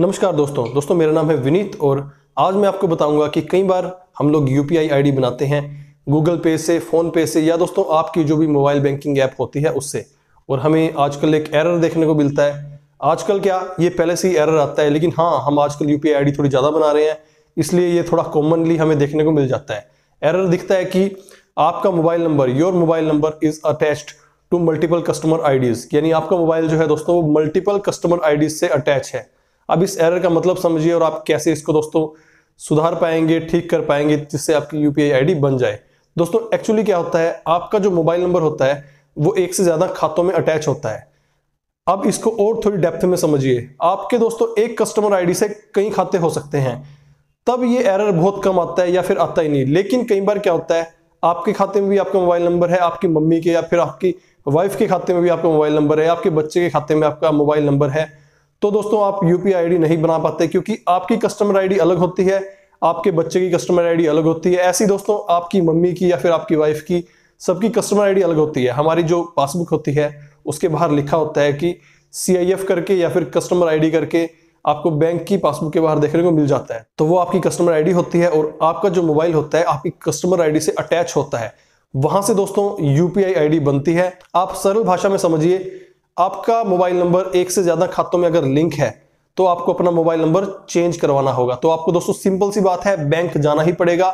नमस्कार दोस्तों दोस्तों मेरा नाम है विनीत और आज मैं आपको बताऊंगा कि कई बार हम लोग यू पी बनाते हैं गूगल पे से फ़ोन पे से या दोस्तों आपकी जो भी मोबाइल बैंकिंग ऐप होती है उससे और हमें आजकल एक एरर देखने को मिलता है आजकल क्या ये पहले से ही एरर आता है लेकिन हाँ हम आजकल यू पी थोड़ी ज़्यादा बना रहे हैं इसलिए ये थोड़ा कॉमनली हमें देखने को मिल जाता है एरर दिखता है कि आपका mobile number your mobile number is attached to multiple customer IDs यानी आपका मोबाइल जो है दोस्तों वो मल्टीपल कस्टमर आईडीज़ से अटैच है अब इस एरर का मतलब समझिए और आप कैसे इसको दोस्तों सुधार पाएंगे ठीक कर पाएंगे जिससे आपकी यू पी बन जाए दोस्तों एक्चुअली क्या होता है आपका जो मोबाइल नंबर होता है वो एक से ज़्यादा खातों में अटैच होता है अब इसको और थोड़ी डेप्थ में समझिए आपके दोस्तों एक कस्टमर आईडी से कई खाते हो सकते हैं तब ये एरर बहुत कम आता है या फिर आता ही नहीं लेकिन कई बार क्या होता है आपके खाते में भी आपका मोबाइल नंबर है आपकी मम्मी के या फिर आपकी वाइफ के खाते में भी आपका मोबाइल नंबर है आपके बच्चे के खाते में आपका मोबाइल नंबर है तो दोस्तों आप यूपीआई आईडी नहीं बना पाते क्योंकि आपकी कस्टमर आईडी अलग होती है आपके बच्चे की कस्टमर आईडी अलग होती है ऐसी दोस्तों आपकी मम्मी की या फिर आपकी वाइफ की सबकी कस्टमर आईडी अलग होती है हमारी जो पासबुक होती है उसके बाहर लिखा होता है कि सी करके या फिर कस्टमर डी करके आपको बैंक की पासबुक के बाहर देखने को मिल जाता है तो वो आपकी कस्टमर आईडी होती है और आपका जो मोबाइल होता है आपकी कस्टमर आईडी से अटैच होता है वहां से दोस्तों यूपीआई आईडी बनती है आप सरल भाषा में समझिए आपका मोबाइल नंबर एक से ज़्यादा खातों में अगर लिंक है तो आपको अपना मोबाइल नंबर चेंज करवाना होगा तो आपको दोस्तों सिंपल सी बात है बैंक जाना ही पड़ेगा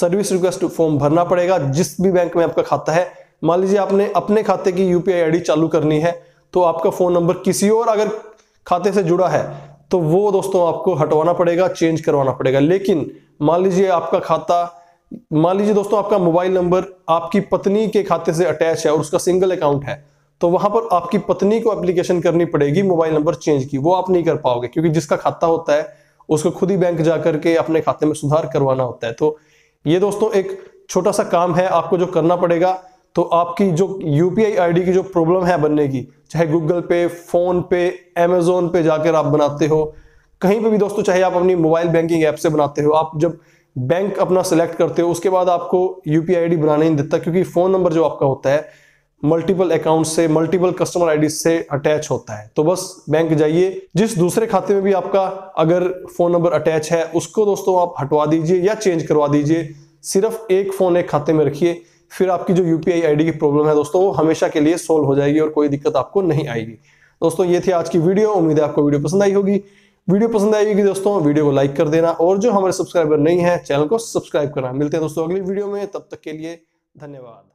सर्विस रिक्वेस्ट फॉर्म भरना पड़ेगा जिस भी बैंक में आपका खाता है मान लीजिए आपने अपने खाते की यूपीआई आई चालू करनी है तो आपका फ़ोन नंबर किसी और अगर खाते से जुड़ा है तो वो दोस्तों आपको हटवाना पड़ेगा चेंज करवाना पड़ेगा लेकिन मान लीजिए आपका खाता मान लीजिए दोस्तों आपका मोबाइल नंबर आपकी पत्नी के खाते से अटैच है और उसका सिंगल अकाउंट है तो वहां पर आपकी पत्नी को एप्लीकेशन करनी पड़ेगी मोबाइल नंबर चेंज की वो आप नहीं कर पाओगे क्योंकि जिसका खाता होता है उसको खुद ही बैंक जा करके अपने खाते में सुधार करवाना होता है तो ये दोस्तों एक छोटा सा काम है आपको जो करना पड़ेगा तो आपकी जो यू पी की जो प्रॉब्लम है बनने की चाहे गूगल पे फोन पे अमेजोन पे जाकर आप बनाते हो कहीं पे भी दोस्तों चाहे आप अपनी मोबाइल बैंकिंग ऐप से बनाते हो आप जब बैंक अपना सेलेक्ट करते हो उसके बाद आपको यू पी बनाने नहीं देता क्योंकि फ़ोन नंबर जो आपका होता है मल्टीपल अकाउंट से मल्टीपल कस्टमर आईडी से अटैच होता है तो बस बैंक जाइए जिस दूसरे खाते में भी आपका अगर फोन नंबर अटैच है उसको दोस्तों आप हटवा दीजिए या चेंज करवा दीजिए सिर्फ एक फोन एक खाते में रखिए फिर आपकी जो यूपीआई आईडी की प्रॉब्लम है दोस्तों वो हमेशा के लिए सोल्व हो जाएगी और कोई दिक्कत आपको नहीं आएगी दोस्तों ये थी आज की वीडियो उम्मीद है आपको वीडियो पसंद आई होगी वीडियो पसंद आएगी दोस्तों वीडियो को लाइक कर देना और जो हमारे सब्सक्राइबर नहीं है चैनल को सब्सक्राइब करना मिलते हैं दोस्तों अगली वीडियो में तब तक के लिए धन्यवाद